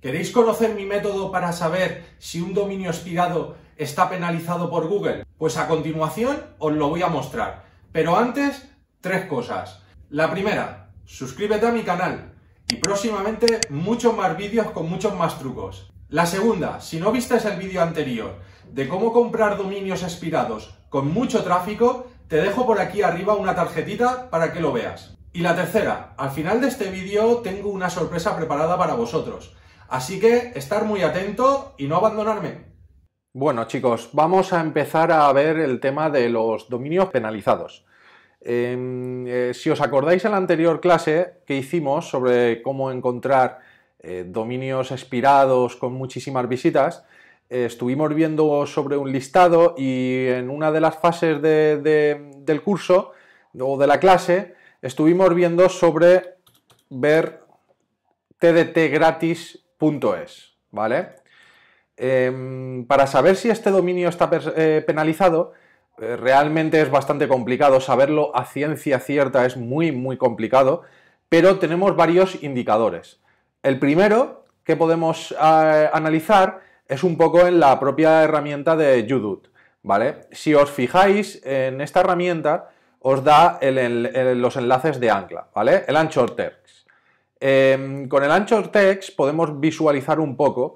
¿Queréis conocer mi método para saber si un dominio expirado está penalizado por Google? Pues a continuación os lo voy a mostrar. Pero antes, tres cosas. La primera, suscríbete a mi canal y próximamente muchos más vídeos con muchos más trucos. La segunda, si no visteis el vídeo anterior de cómo comprar dominios expirados con mucho tráfico, te dejo por aquí arriba una tarjetita para que lo veas. Y la tercera, al final de este vídeo tengo una sorpresa preparada para vosotros. Así que estar muy atento y no abandonarme. Bueno chicos, vamos a empezar a ver el tema de los dominios penalizados. Em, eh, si os acordáis en la anterior clase que hicimos sobre cómo encontrar eh, dominios expirados con muchísimas visitas, eh, estuvimos viendo sobre un listado y en una de las fases del curso o de la clase estuvimos viendo sobre ver TDT gratis punto .es, ¿vale? Em, para saber si este dominio está eh, penalizado, eh, realmente es bastante complicado saberlo a ciencia cierta, es muy, muy complicado, pero tenemos varios indicadores. El primero que podemos eh, analizar es un poco en la propia herramienta de Judut, ¿vale? Si os fijáis en esta herramienta, os da los enlaces de ancla, ¿vale? El anchor text. Em, con el Anchor Text podemos visualizar un poco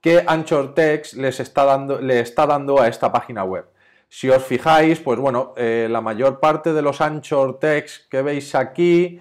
qué Anchor Text le está dando a esta página web. Si os fijáis, pues bueno, eh, la mayor parte de los Anchor Text que veis aquí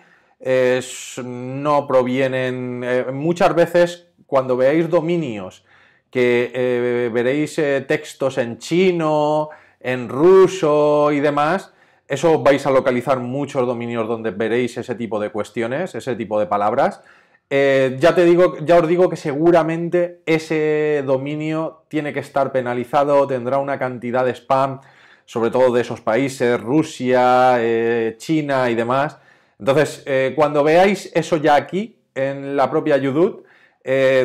no provienen, eh, muchas veces cuando veáis dominios que eh, veréis textos en chino, en ruso y demás, eso vais a localizar muchos dominios donde veréis ese tipo de cuestiones, ese tipo de palabras. Eh, ya, te digo, ya os digo que seguramente ese dominio tiene que estar penalizado, tendrá una cantidad de spam, sobre todo de esos países, Rusia, eh, China y demás. Entonces, eh, cuando veáis eso ya aquí, en la propia YouTube,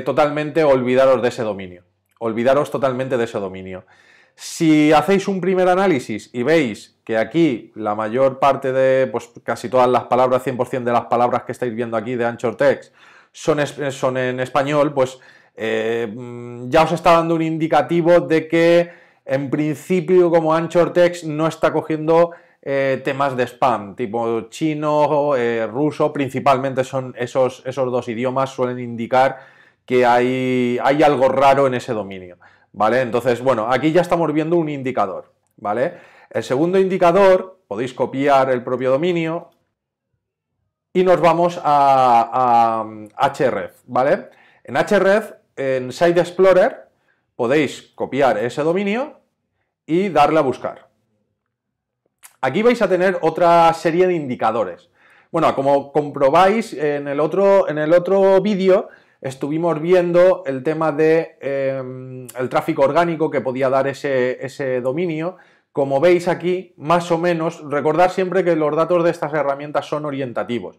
totalmente olvidaros de ese dominio. Olvidaros totalmente de ese dominio. Si hacéis un primer análisis y veis que aquí la mayor parte de, pues casi todas las palabras, 100% de las palabras que estáis viendo aquí de Anchor son, en español, pues eh, mm, ya os está dando un indicativo de que en principio como Anchor no está cogiendo eh, temas de spam, tipo chino, eh, ruso, principalmente son esos, esos dos idiomas suelen indicar que hay, hay algo raro en ese dominio. ¿vale? Entonces, bueno, aquí ya estamos viendo un indicador, ¿vale? El segundo indicador, podéis copiar el propio dominio y nos vamos a, a ¿vale? En href, en Site Explorer, podéis copiar ese dominio y darle a buscar. Aquí vais a tener otra serie de indicadores. Bueno, como comprobáis en el otro, en el otro vídeo, estuvimos viendo el tema de em, el tráfico orgánico que podía dar ese, ese dominio. Como veis aquí, más o menos, recordad siempre que los datos de estas herramientas son orientativos.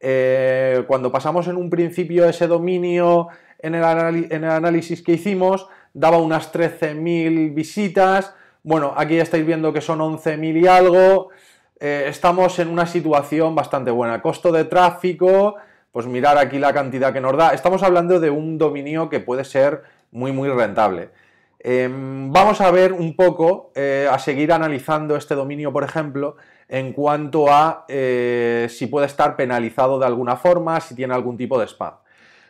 Eh, cuando pasamos en un principio ese dominio en el, análisis que hicimos, daba unas 13.000 visitas. Bueno, aquí ya estáis viendo que son 11.000 y algo. Eh, estamos en una situación bastante buena. Costo de tráfico, pues mirar aquí la cantidad que nos da. Estamos hablando de un dominio que puede ser muy, muy rentable. Em, vamos a ver un poco, eh, a seguir analizando este dominio, por ejemplo, en cuanto a eh, si puede estar penalizado de alguna forma, si tiene algún tipo de spam.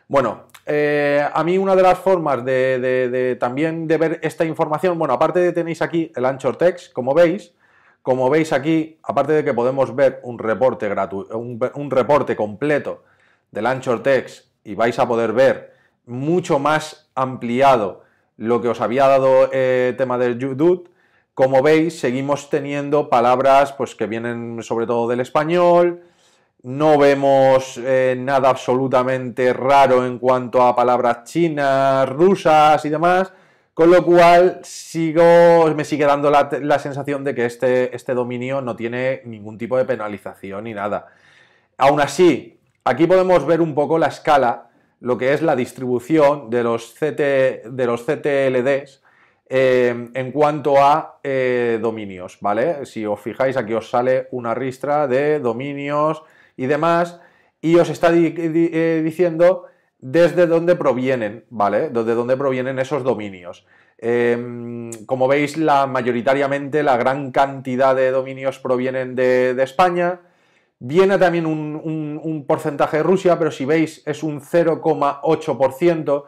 Bueno, eh, a mí una de las formas de, también de ver esta información, bueno, aparte de tenéis aquí el Anchor Text, como veis, como veis aquí, aparte de que podemos ver un reporte, gratuito, un reporte completo del Anchor Text y vais a poder ver mucho más ampliado lo que os había dado el eh, tema del YouTube Como veis, seguimos teniendo palabras pues, que vienen sobre todo del español. No vemos eh, nada absolutamente raro en cuanto a palabras chinas, rusas y demás. Con lo cual, sigo, me sigue dando la, sensación de que este, este dominio no tiene ningún tipo de penalización ni nada. Aún así, Aquí podemos ver un poco la escala, lo que es la distribución de los, CT, de los CTLDs eh, en cuanto a eh, dominios, ¿vale? Si os fijáis, aquí os sale una ristra de dominios y demás, y os está eh, diciendo desde dónde provienen, ¿vale? Desde dónde provienen esos dominios. Em, como veis, la, mayoritariamente la gran cantidad de dominios provienen de España, Viene también un, porcentaje de Rusia, pero si veis es un 0,8%.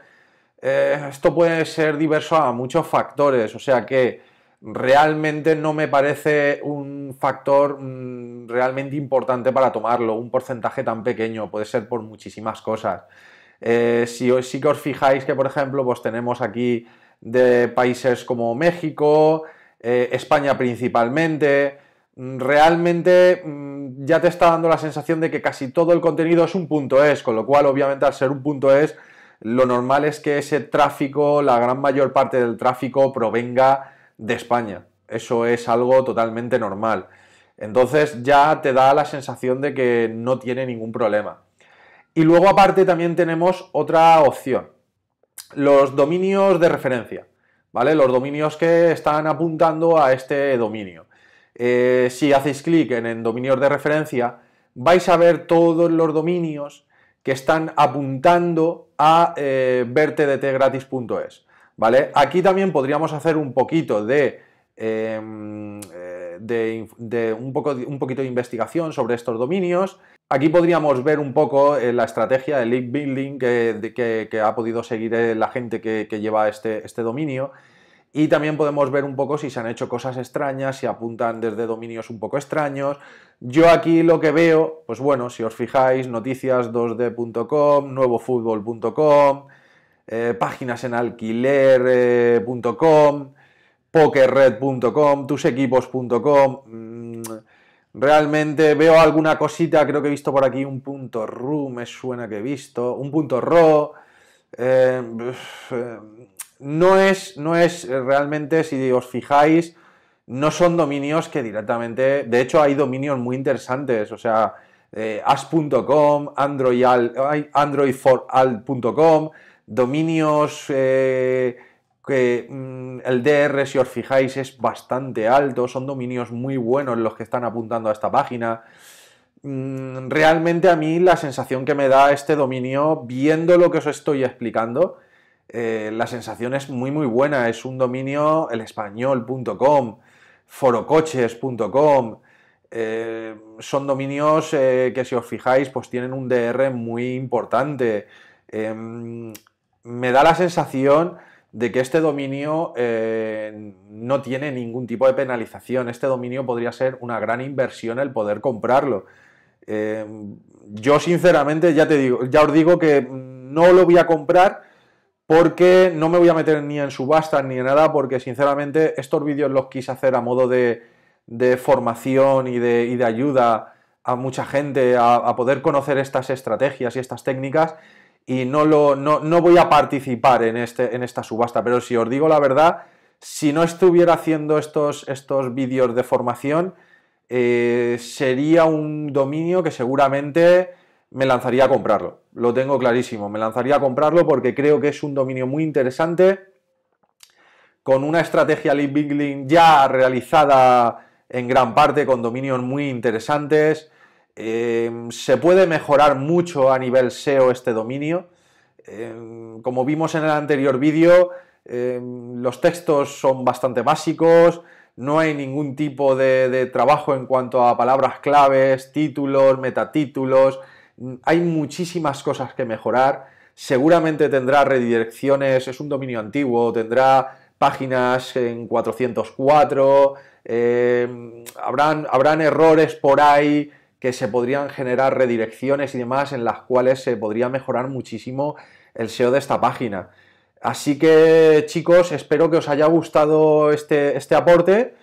Eh, esto puede ser diverso a muchos factores, o sea que realmente no me parece un factor mm, realmente importante para tomarlo, un porcentaje tan pequeño, puede ser por muchísimas cosas. Eh, si, os fijáis que, por ejemplo, pues tenemos aquí de países como México, eh, España principalmente, Mm, realmente mm, ya te está dando la sensación de que casi todo el contenido es un punto es, con lo cual obviamente al ser un punto es, lo normal es que ese tráfico, la gran mayor parte del tráfico provenga de España. Eso es algo totalmente normal. Entonces ya te da la sensación de que no tiene ningún problema. Y luego aparte también tenemos otra opción, los dominios de referencia, ¿vale? Los dominios que están apuntando a este dominio. Eh, si hacéis clic en, dominios de referencia, vais a ver todos los dominios que están apuntando a eh, vertedtgratis.es. ¿vale? Aquí también podríamos hacer un poquito de, em, eh, un, poquito de investigación sobre estos dominios. Aquí podríamos ver un poco eh, la estrategia de link building que, ha podido seguir la gente que, lleva este, este dominio. Y también podemos ver un poco si se han hecho cosas extrañas, si apuntan desde dominios un poco extraños. Yo aquí lo que veo, pues bueno, si os fijáis, noticias2d.com, nuevofutbol.com, eh, páginas en alquiler.com, eh, pokerred.com, tusequipos.com. Mm, realmente veo alguna cosita, creo que he visto por aquí un punto ru, me suena que he visto, un punto ro. Eh, eh, no es, no es eh, realmente, si os fijáis, no son dominios que directamente, de hecho hay dominios muy interesantes, o sea, eh, as.com, Android, dominios eh, que mm, el DR, si os fijáis, es bastante alto, son dominios muy buenos los que están apuntando a esta página. Mm, realmente a mí la sensación que me da este dominio, viendo lo que os estoy explicando, eh, la sensación es muy muy buena, es un dominio elespañol.com, forocoches.com, eh, son dominios eh, que si os fijáis pues tienen un DR muy importante. Em, me da la sensación de que este dominio no tiene ningún tipo de penalización. Este dominio podría ser una gran inversión el poder comprarlo. Em, yo sinceramente ya te digo, ya os digo que no lo voy a comprar porque no me voy a meter ni en subastas ni en nada, porque sinceramente estos vídeos los quise hacer a modo de, formación y de, ayuda a mucha gente a, poder conocer estas estrategias y estas técnicas y no, no, voy a participar en, este, en, esta subasta, pero si os digo la verdad, si no estuviera haciendo estos, estos vídeos de formación, eh, sería un dominio que seguramente me lanzaría a comprarlo. Lo tengo clarísimo. Me lanzaría a comprarlo porque creo que es un dominio muy interesante, con una estrategia link-link-link ya realizada en gran parte, con dominios muy interesantes. Em, se puede mejorar mucho a nivel SEO este dominio. Em, como vimos en el anterior vídeo, em, los textos son bastante básicos, no hay ningún tipo de trabajo en cuanto a palabras claves, títulos, metatítulos, hay muchísimas cosas que mejorar. Seguramente tendrá redirecciones, es un dominio antiguo, tendrá páginas en 404, eh, habrán, errores por ahí que se podrían generar redirecciones y demás en las cuales se podría mejorar muchísimo el SEO de esta página. Así que chicos, espero que os haya gustado este, este aporte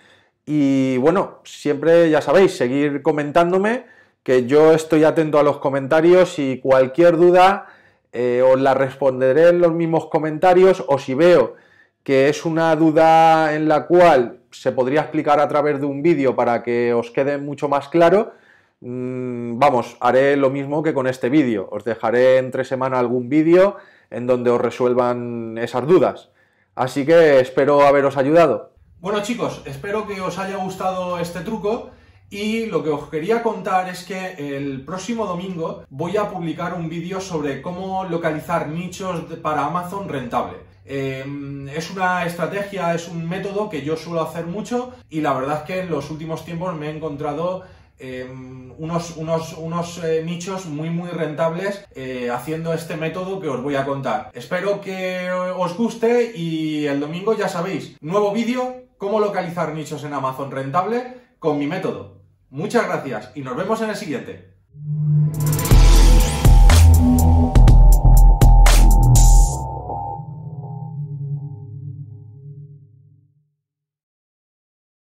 y bueno, siempre ya sabéis, seguir comentándome que yo estoy atento a los comentarios y cualquier duda eh, os la responderé en los mismos comentarios o si veo que es una duda en la cual se podría explicar a través de un vídeo para que os quede mucho más claro, mm, vamos, haré lo mismo que con este vídeo. Os dejaré entre semana algún vídeo en donde os resuelvan esas dudas. Así que espero haberos ayudado. Bueno chicos, espero que os haya gustado este truco. Y lo que os quería contar es que el próximo domingo voy a publicar un vídeo sobre cómo localizar nichos para Amazon rentable. Em, es una estrategia, es un método que yo suelo hacer mucho y la verdad es que en los últimos tiempos me he encontrado em, unos, eh, nichos muy muy rentables eh, haciendo este método que os voy a contar. Espero que os guste y el domingo ya sabéis, nuevo vídeo, cómo localizar nichos en Amazon rentable con mi método. Muchas gracias y nos vemos en el siguiente.